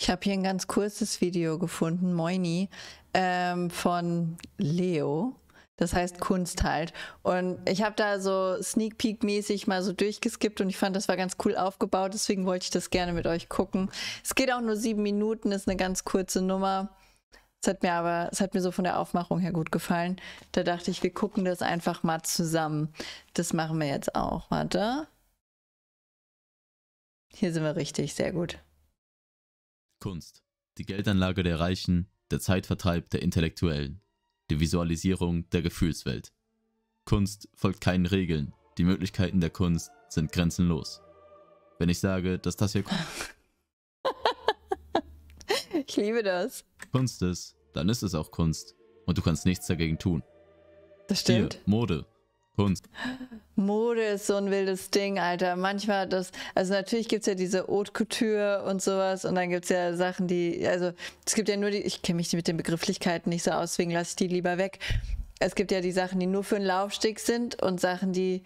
Ich habe hier ein ganz kurzes Video gefunden, Moini, ähm, von Leo. Das heißt Kunst halt. Und ich habe da so Sneak Peek-mäßig mal so durchgeskippt und ich fand, das war ganz cool aufgebaut. Deswegen wollte ich das gerne mit euch gucken. Es geht auch nur sieben Minuten, ist eine ganz kurze Nummer. Es hat mir aber, es hat mir so von der Aufmachung her gut gefallen. Da dachte ich, wir gucken das einfach mal zusammen. Das machen wir jetzt auch. Warte. Hier sind wir richtig, sehr gut. Kunst. Die Geldanlage der Reichen, der Zeitvertreib der Intellektuellen, die Visualisierung der Gefühlswelt. Kunst folgt keinen Regeln, die Möglichkeiten der Kunst sind grenzenlos. Wenn ich sage, dass das hier... ich liebe das. Kunst ist, dann ist es auch Kunst und du kannst nichts dagegen tun. Das stimmt. Hier, Mode, Kunst. Mode ist so ein wildes Ding, Alter. Manchmal das, also natürlich gibt es ja diese Haute Couture und sowas und dann gibt es ja Sachen, die, also es gibt ja nur die, ich kenne mich mit den Begrifflichkeiten nicht so aus, deswegen lasse ich die lieber weg. Es gibt ja die Sachen, die nur für einen Laufsteg sind und Sachen, die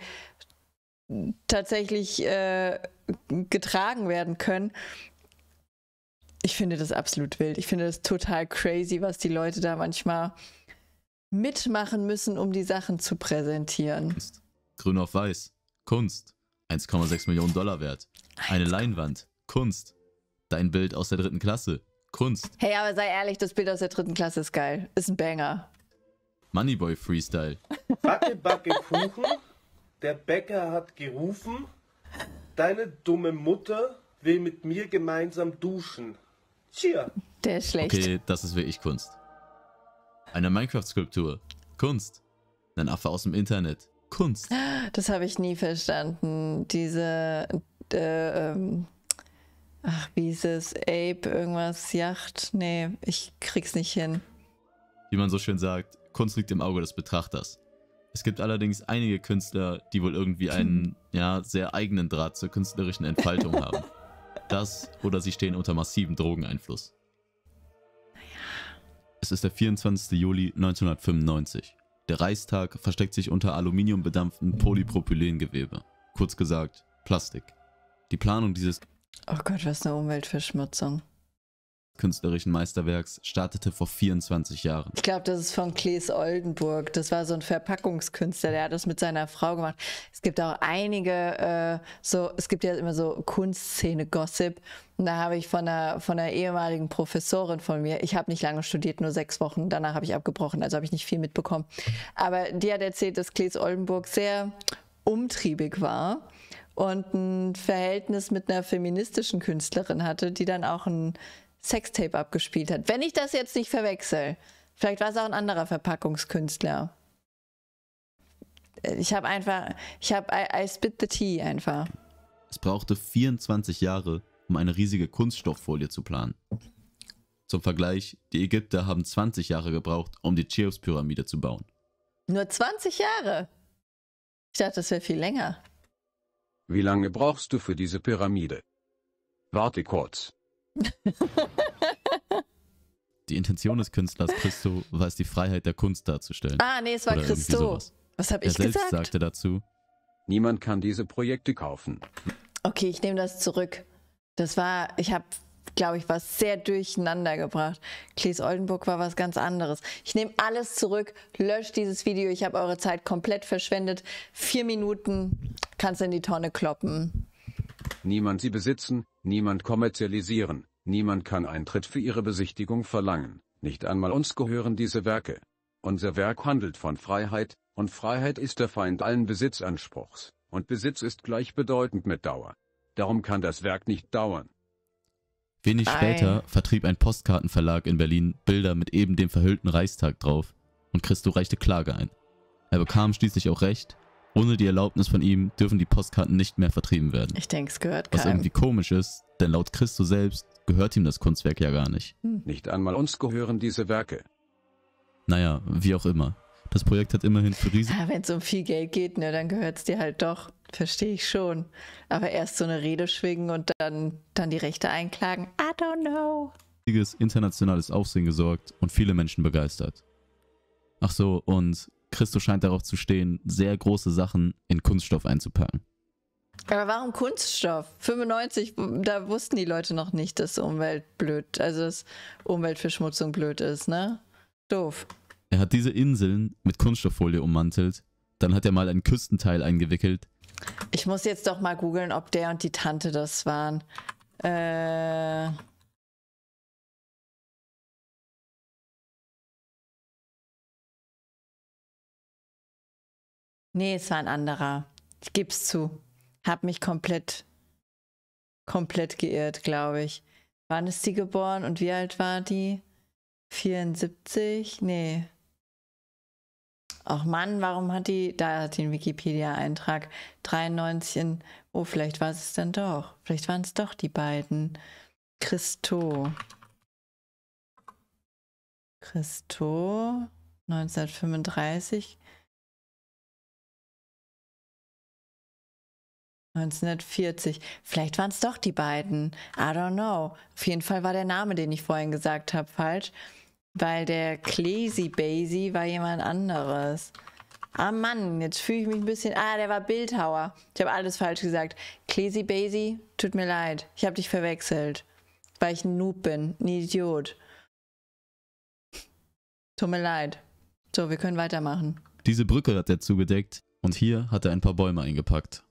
tatsächlich äh, getragen werden können. Ich finde das absolut wild. Ich finde das total crazy, was die Leute da manchmal mitmachen müssen, um die Sachen zu präsentieren. Grün auf Weiß, Kunst, 1,6 Millionen Dollar wert. Eine Leinwand, Kunst. Dein Bild aus der dritten Klasse, Kunst. Hey, aber sei ehrlich, das Bild aus der dritten Klasse ist geil. Ist ein Banger. Moneyboy Freestyle. Backe, backe Kuchen, der Bäcker hat gerufen, deine dumme Mutter will mit mir gemeinsam duschen. Cheer. Der ist schlecht. Okay, das ist wirklich Kunst. Eine Minecraft-Skulptur. Kunst. Ein Affe aus dem Internet. Kunst. Das habe ich nie verstanden. Diese, äh, ähm, ach, wie ist es? Ape, irgendwas, Yacht. Nee, ich krieg's nicht hin. Wie man so schön sagt, Kunst liegt im Auge des Betrachters. Es gibt allerdings einige Künstler, die wohl irgendwie einen, ja, sehr eigenen Draht zur künstlerischen Entfaltung haben. Das oder sie stehen unter massivem Drogeneinfluss. Es ist der 24. Juli 1995. Der Reichstag versteckt sich unter aluminiumbedampftem Polypropylengewebe. Kurz gesagt, Plastik. Die Planung dieses... Oh Gott, was eine Umweltverschmutzung künstlerischen Meisterwerks startete vor 24 Jahren. Ich glaube, das ist von Klees Oldenburg. Das war so ein Verpackungskünstler, der hat das mit seiner Frau gemacht. Es gibt auch einige, äh, so, es gibt ja immer so Kunstszene-Gossip. Und da habe ich von einer, von einer ehemaligen Professorin von mir, ich habe nicht lange studiert, nur sechs Wochen, danach habe ich abgebrochen, also habe ich nicht viel mitbekommen. Aber die hat erzählt, dass Klees Oldenburg sehr umtriebig war und ein Verhältnis mit einer feministischen Künstlerin hatte, die dann auch ein Sextape abgespielt hat. Wenn ich das jetzt nicht verwechsel. Vielleicht war es auch ein anderer Verpackungskünstler. Ich habe einfach, ich habe I, I spit the tea einfach. Es brauchte 24 Jahre, um eine riesige Kunststofffolie zu planen. Zum Vergleich, die Ägypter haben 20 Jahre gebraucht, um die Cheops-Pyramide zu bauen. Nur 20 Jahre? Ich dachte, das wäre viel länger. Wie lange brauchst du für diese Pyramide? Warte kurz die Intention des Künstlers Christo war es, die Freiheit der Kunst darzustellen. Ah, nee, es war Oder Christo. Was habe ich gesagt? Er selbst sagte dazu. Niemand kann diese Projekte kaufen. Okay, ich nehme das zurück. Das war, ich habe, glaube ich, was sehr durcheinander gebracht. Clees Oldenburg war was ganz anderes. Ich nehme alles zurück, lösche dieses Video. Ich habe eure Zeit komplett verschwendet. Vier Minuten kannst du in die Tonne kloppen. Niemand sie besitzen, Niemand kommerzialisieren, niemand kann Eintritt für ihre Besichtigung verlangen, nicht einmal uns gehören diese Werke. Unser Werk handelt von Freiheit, und Freiheit ist der Feind allen Besitzanspruchs, und Besitz ist gleichbedeutend mit Dauer. Darum kann das Werk nicht dauern. Wenig Nein. später vertrieb ein Postkartenverlag in Berlin Bilder mit eben dem verhüllten Reichstag drauf und Christo reichte Klage ein. Er bekam schließlich auch recht ohne die Erlaubnis von ihm dürfen die Postkarten nicht mehr vertrieben werden. Ich denke, es gehört keinem. Was irgendwie komisch ist, denn laut Christo selbst gehört ihm das Kunstwerk ja gar nicht. Hm. Nicht einmal uns gehören diese Werke. Naja, wie auch immer. Das Projekt hat immerhin für riesige... Ja, ah, Wenn es um viel Geld geht, ne, dann gehört es dir halt doch. Verstehe ich schon. Aber erst so eine Rede schwingen und dann, dann die Rechte einklagen. I don't know. Internationales Aufsehen gesorgt und viele Menschen begeistert. Ach so, und Christo scheint darauf zu stehen, sehr große Sachen in Kunststoff einzupacken. Aber warum Kunststoff? 95, da wussten die Leute noch nicht, dass Umwelt blöd, also dass Umweltverschmutzung blöd ist, ne? Doof. Er hat diese Inseln mit Kunststofffolie ummantelt, dann hat er mal ein Küstenteil eingewickelt. Ich muss jetzt doch mal googeln, ob der und die Tante das waren. Äh. Nee, es war ein anderer. Ich gebe es zu. Hab mich komplett, komplett geirrt, glaube ich. Wann ist die geboren und wie alt war die? 74? Nee. Ach Mann, warum hat die, da hat den Wikipedia-Eintrag 93 in, oh, vielleicht war es dann doch. Vielleicht waren es doch die beiden. Christo. Christo, 1935 1940. Vielleicht waren es doch die beiden. I don't know. Auf jeden Fall war der Name, den ich vorhin gesagt habe, falsch. Weil der Clazy Basie war jemand anderes. Ah Mann, jetzt fühle ich mich ein bisschen. Ah, der war Bildhauer. Ich habe alles falsch gesagt. Clazy Basie, tut mir leid. Ich habe dich verwechselt. Weil ich ein Noob bin. Ein Idiot. Tut mir leid. So, wir können weitermachen. Diese Brücke hat er zugedeckt und hier hat er ein paar Bäume eingepackt.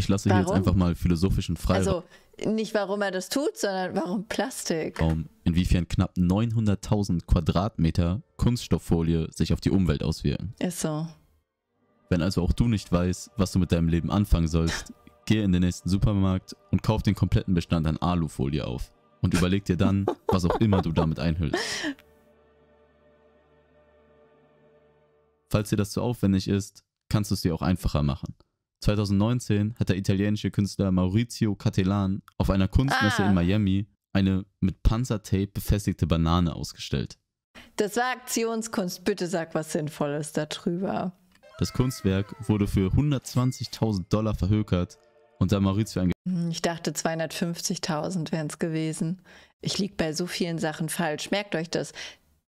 Ich lasse warum? hier jetzt einfach mal philosophischen Freiraum. Also nicht warum er das tut, sondern warum Plastik? Um, inwiefern knapp 900.000 Quadratmeter Kunststofffolie sich auf die Umwelt auswirken. Ist so. Wenn also auch du nicht weißt, was du mit deinem Leben anfangen sollst, geh in den nächsten Supermarkt und kauf den kompletten Bestand an Alufolie auf und überleg dir dann, was auch immer du damit einhüllst. Falls dir das zu aufwendig ist, kannst du es dir auch einfacher machen. 2019 hat der italienische Künstler Maurizio Cattelan auf einer Kunstmesse ah. in Miami eine mit Panzertape befestigte Banane ausgestellt. Das war Aktionskunst. Bitte sag was Sinnvolles darüber. Das Kunstwerk wurde für 120.000 Dollar verhökert und da Maurizio ein. Hm, ich dachte, 250.000 wären es gewesen. Ich liege bei so vielen Sachen falsch. Merkt euch das.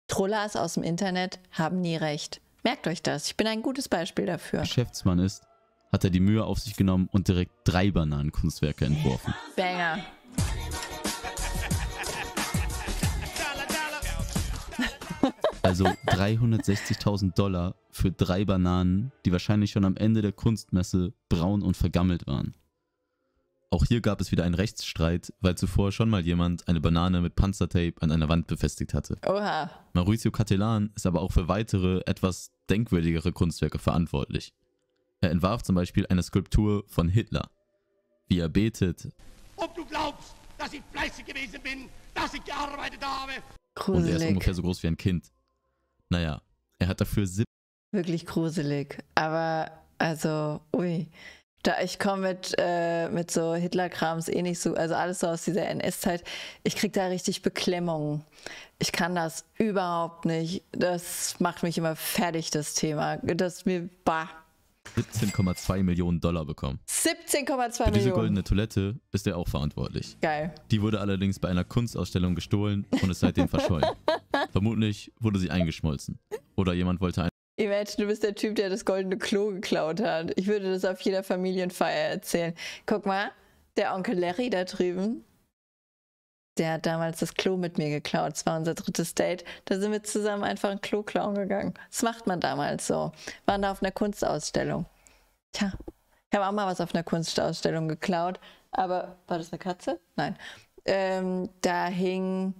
Trollers aus dem Internet haben nie recht. Merkt euch das. Ich bin ein gutes Beispiel dafür. Geschäftsmann ist, hat er die Mühe auf sich genommen und direkt drei Bananenkunstwerke entworfen. Banger. Also 360.000 Dollar für drei Bananen, die wahrscheinlich schon am Ende der Kunstmesse braun und vergammelt waren. Auch hier gab es wieder einen Rechtsstreit, weil zuvor schon mal jemand eine Banane mit Panzertape an einer Wand befestigt hatte. Oha. Mauricio Cattelan ist aber auch für weitere, etwas denkwürdigere Kunstwerke verantwortlich. Er entwarf zum Beispiel eine Skulptur von Hitler, wie er betet. Ob du glaubst, dass ich fleißig gewesen bin, dass ich gearbeitet habe. Gruselig. Und er ist ungefähr so groß wie ein Kind. Naja, er hat dafür sieben. Wirklich gruselig. Aber, also, ui. Da ich komme mit, äh, mit so Hitler-Krams eh nicht so, also alles so aus dieser NS-Zeit, ich krieg da richtig Beklemmungen. Ich kann das überhaupt nicht. Das macht mich immer fertig, das Thema. Das mir, bah. 17,2 Millionen Dollar bekommen. 17,2 Millionen. Für diese goldene Toilette ist er auch verantwortlich. Geil. Die wurde allerdings bei einer Kunstausstellung gestohlen und ist seitdem verschollen. Vermutlich wurde sie eingeschmolzen. Oder jemand wollte ein. Imagine, du bist der Typ, der das goldene Klo geklaut hat. Ich würde das auf jeder Familienfeier erzählen. Guck mal, der Onkel Larry da drüben, der hat damals das Klo mit mir geklaut. Das war unser drittes Date. Da sind wir zusammen einfach ein Klo klauen gegangen. Das macht man damals so. Wir Waren da auf einer Kunstausstellung. Tja, ich habe auch mal was auf einer Kunstausstellung geklaut. Aber war das eine Katze? Nein. Ähm, da hing,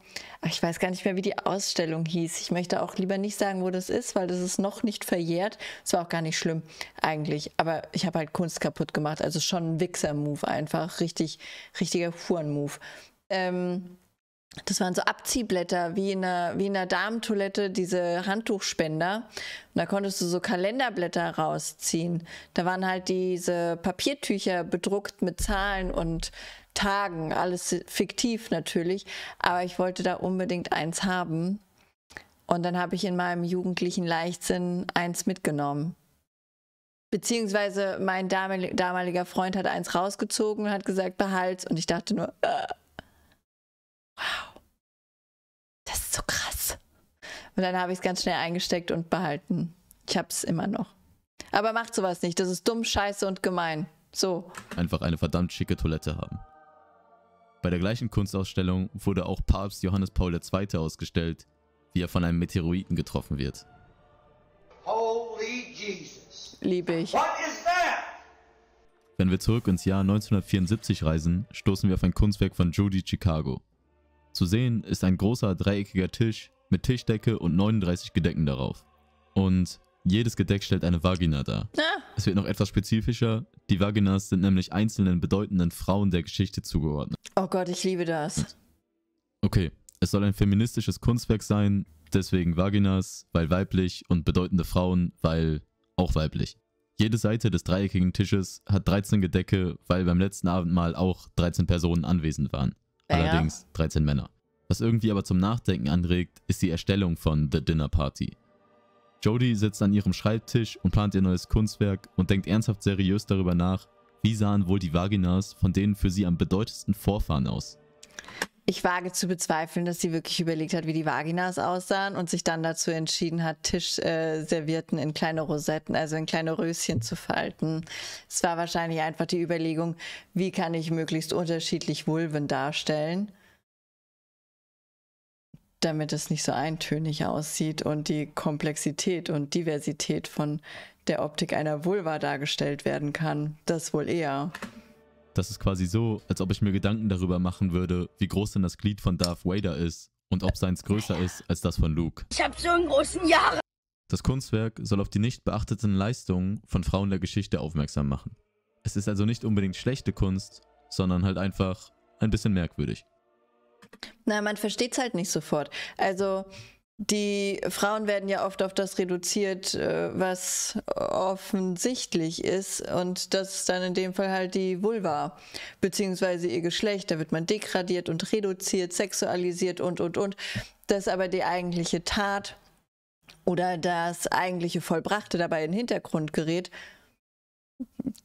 ich weiß gar nicht mehr, wie die Ausstellung hieß. Ich möchte auch lieber nicht sagen, wo das ist, weil das ist noch nicht verjährt. Es war auch gar nicht schlimm eigentlich. Aber ich habe halt Kunst kaputt gemacht. Also schon ein Wichser-Move einfach. Richtig, richtiger Huren-Move. Ähm, das waren so Abziehblätter, wie in einer, wie in einer Damentoilette, diese Handtuchspender. Und da konntest du so Kalenderblätter rausziehen. Da waren halt diese Papiertücher bedruckt mit Zahlen und Tagen. Alles fiktiv natürlich. Aber ich wollte da unbedingt eins haben. Und dann habe ich in meinem jugendlichen Leichtsinn eins mitgenommen. Beziehungsweise mein damaliger Freund hat eins rausgezogen und hat gesagt, behalt's. Und ich dachte nur, äh. Und dann habe ich es ganz schnell eingesteckt und behalten. Ich habe es immer noch. Aber macht sowas nicht. Das ist dumm, scheiße und gemein. So. Einfach eine verdammt schicke Toilette haben. Bei der gleichen Kunstausstellung wurde auch Papst Johannes Paul II. ausgestellt, wie er von einem Meteoriten getroffen wird. Holy Jesus. Liebe ich. What is that? Wenn wir zurück ins Jahr 1974 reisen, stoßen wir auf ein Kunstwerk von Judy Chicago. Zu sehen ist ein großer dreieckiger Tisch, mit Tischdecke und 39 Gedecken darauf. Und jedes Gedeck stellt eine Vagina dar. Ah. Es wird noch etwas spezifischer. Die Vaginas sind nämlich einzelnen bedeutenden Frauen der Geschichte zugeordnet. Oh Gott, ich liebe das. Okay, es soll ein feministisches Kunstwerk sein, deswegen Vaginas, weil weiblich und bedeutende Frauen, weil auch weiblich. Jede Seite des dreieckigen Tisches hat 13 Gedecke, weil beim letzten Abendmahl auch 13 Personen anwesend waren. Allerdings 13 Männer. Was irgendwie aber zum Nachdenken anregt, ist die Erstellung von The Dinner Party. Jodie sitzt an ihrem Schreibtisch und plant ihr neues Kunstwerk und denkt ernsthaft seriös darüber nach, wie sahen wohl die Vaginas von denen für sie am bedeutendsten Vorfahren aus. Ich wage zu bezweifeln, dass sie wirklich überlegt hat, wie die Vaginas aussahen und sich dann dazu entschieden hat, Tischservierten äh, in kleine Rosetten, also in kleine Röschen zu falten. Es war wahrscheinlich einfach die Überlegung, wie kann ich möglichst unterschiedlich Vulven darstellen damit es nicht so eintönig aussieht und die Komplexität und Diversität von der Optik einer Vulva dargestellt werden kann. Das wohl eher. Das ist quasi so, als ob ich mir Gedanken darüber machen würde, wie groß denn das Glied von Darth Vader ist und ob seins größer ist als das von Luke. Ich hab so einen großen Jahre. Das Kunstwerk soll auf die nicht beachteten Leistungen von Frauen der Geschichte aufmerksam machen. Es ist also nicht unbedingt schlechte Kunst, sondern halt einfach ein bisschen merkwürdig. Na, man versteht es halt nicht sofort. Also die Frauen werden ja oft auf das reduziert, äh, was offensichtlich ist. Und das ist dann in dem Fall halt die Vulva, beziehungsweise ihr Geschlecht. Da wird man degradiert und reduziert, sexualisiert und, und, und. Das ist aber die eigentliche Tat oder das eigentliche Vollbrachte dabei in den Hintergrund gerät,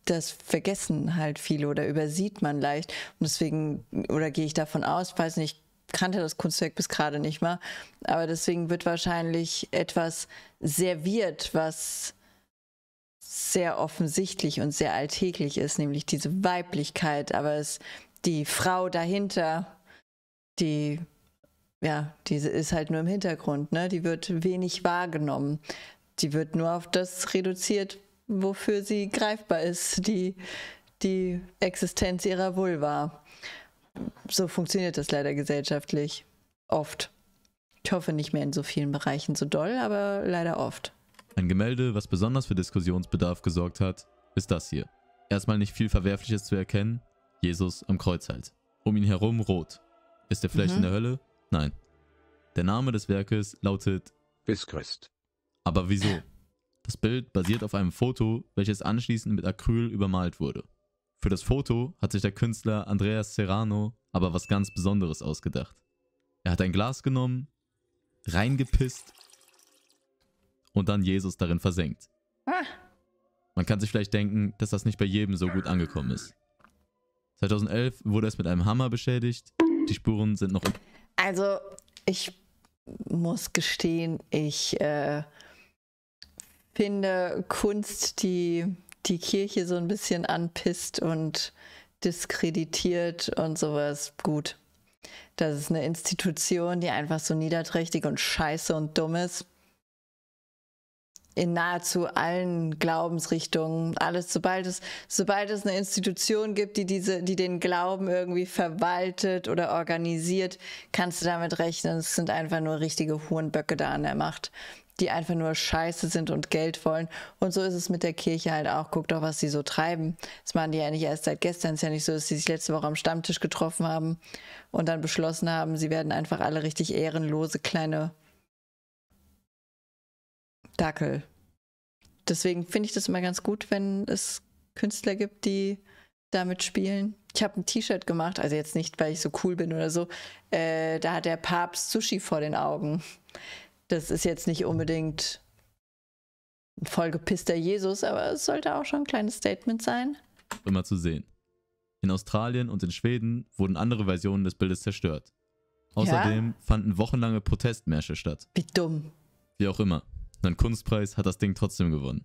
das vergessen halt viele oder übersieht man leicht. Und deswegen, oder gehe ich davon aus, weiß nicht, kannte das Kunstwerk bis gerade nicht mal. Aber deswegen wird wahrscheinlich etwas serviert, was sehr offensichtlich und sehr alltäglich ist, nämlich diese Weiblichkeit, aber es die Frau dahinter, die ja, diese ist halt nur im Hintergrund, ne? Die wird wenig wahrgenommen. Die wird nur auf das reduziert, wofür sie greifbar ist, die, die Existenz ihrer Vulva. So funktioniert das leider gesellschaftlich oft. Ich hoffe nicht mehr in so vielen Bereichen so doll, aber leider oft. Ein Gemälde, was besonders für Diskussionsbedarf gesorgt hat, ist das hier. Erstmal nicht viel Verwerfliches zu erkennen, Jesus am Kreuz halt. Um ihn herum rot. Ist er vielleicht mhm. in der Hölle? Nein. Der Name des Werkes lautet Bis Christ. Aber wieso? Das Bild basiert auf einem Foto, welches anschließend mit Acryl übermalt wurde. Für das Foto hat sich der Künstler Andreas Serrano aber was ganz Besonderes ausgedacht. Er hat ein Glas genommen, reingepisst und dann Jesus darin versenkt. Ah. Man kann sich vielleicht denken, dass das nicht bei jedem so gut angekommen ist. 2011 wurde es mit einem Hammer beschädigt. Die Spuren sind noch... Also, ich muss gestehen, ich... Äh finde Kunst, die die Kirche so ein bisschen anpisst und diskreditiert und sowas gut. Das ist eine Institution, die einfach so niederträchtig und scheiße und dumm ist. In nahezu allen Glaubensrichtungen, alles, sobald es, sobald es eine Institution gibt, die diese, die den Glauben irgendwie verwaltet oder organisiert, kannst du damit rechnen. Es sind einfach nur richtige Hurenböcke da an der Macht die einfach nur scheiße sind und Geld wollen. Und so ist es mit der Kirche halt auch. Guck doch, was sie so treiben. Das machen die ja nicht erst seit gestern. Es ist ja nicht so, dass sie sich letzte Woche am Stammtisch getroffen haben und dann beschlossen haben, sie werden einfach alle richtig ehrenlose kleine Dackel. Deswegen finde ich das immer ganz gut, wenn es Künstler gibt, die damit spielen. Ich habe ein T-Shirt gemacht, also jetzt nicht, weil ich so cool bin oder so. Äh, da hat der Papst Sushi vor den Augen das ist jetzt nicht unbedingt ein vollgepisster Jesus, aber es sollte auch schon ein kleines Statement sein. Immer zu sehen. In Australien und in Schweden wurden andere Versionen des Bildes zerstört. Außerdem ja? fanden wochenlange Protestmärsche statt. Wie dumm. Wie auch immer. Ein Kunstpreis hat das Ding trotzdem gewonnen.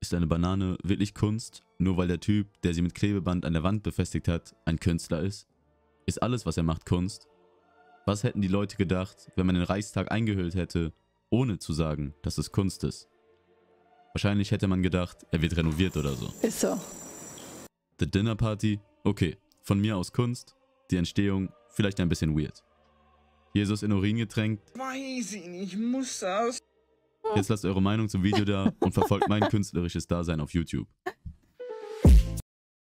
Ist eine Banane wirklich Kunst, nur weil der Typ, der sie mit Klebeband an der Wand befestigt hat, ein Künstler ist? Ist alles, was er macht, Kunst? Was hätten die Leute gedacht, wenn man den Reichstag eingehüllt hätte, ohne zu sagen, dass es Kunst ist? Wahrscheinlich hätte man gedacht, er wird renoviert oder so. Ist so. The Dinner Party? Okay, von mir aus Kunst. Die Entstehung vielleicht ein bisschen weird. Jesus in Urin getränkt. Weiß ich nicht, muss das. Jetzt lasst eure Meinung zum Video da und verfolgt mein künstlerisches Dasein auf YouTube.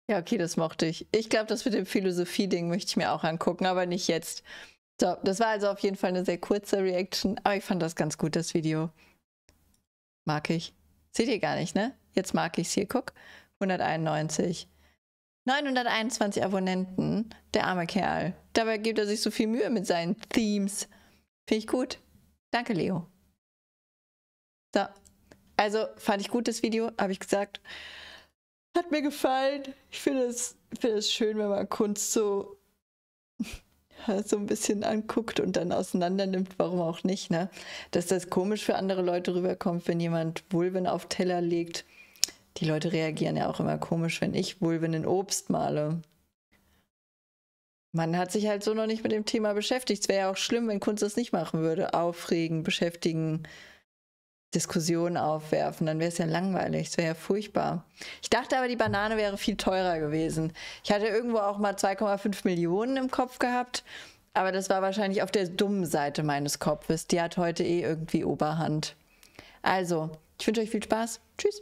Ja, okay, das mochte ich. Ich glaube, das mit dem Philosophie-Ding möchte ich mir auch angucken, aber nicht jetzt. So, das war also auf jeden Fall eine sehr kurze Reaction, aber ich fand das ganz gut, das Video. Mag ich. Seht ihr gar nicht, ne? Jetzt mag ich es hier, guck. 191. 921 Abonnenten, der arme Kerl. Dabei gibt er sich so viel Mühe mit seinen Themes. Finde ich gut. Danke, Leo. So, also fand ich gut das Video, habe ich gesagt. Hat mir gefallen. Ich finde es, find es schön, wenn man Kunst so so ein bisschen anguckt und dann auseinander nimmt, warum auch nicht, ne? Dass das komisch für andere Leute rüberkommt, wenn jemand Wulven auf Teller legt. Die Leute reagieren ja auch immer komisch, wenn ich Wulven in Obst male. Man hat sich halt so noch nicht mit dem Thema beschäftigt. Es wäre ja auch schlimm, wenn Kunst das nicht machen würde. Aufregen, beschäftigen, Diskussion aufwerfen, dann wäre es ja langweilig, es wäre ja furchtbar. Ich dachte aber, die Banane wäre viel teurer gewesen. Ich hatte irgendwo auch mal 2,5 Millionen im Kopf gehabt, aber das war wahrscheinlich auf der dummen Seite meines Kopfes. Die hat heute eh irgendwie Oberhand. Also, ich wünsche euch viel Spaß. Tschüss.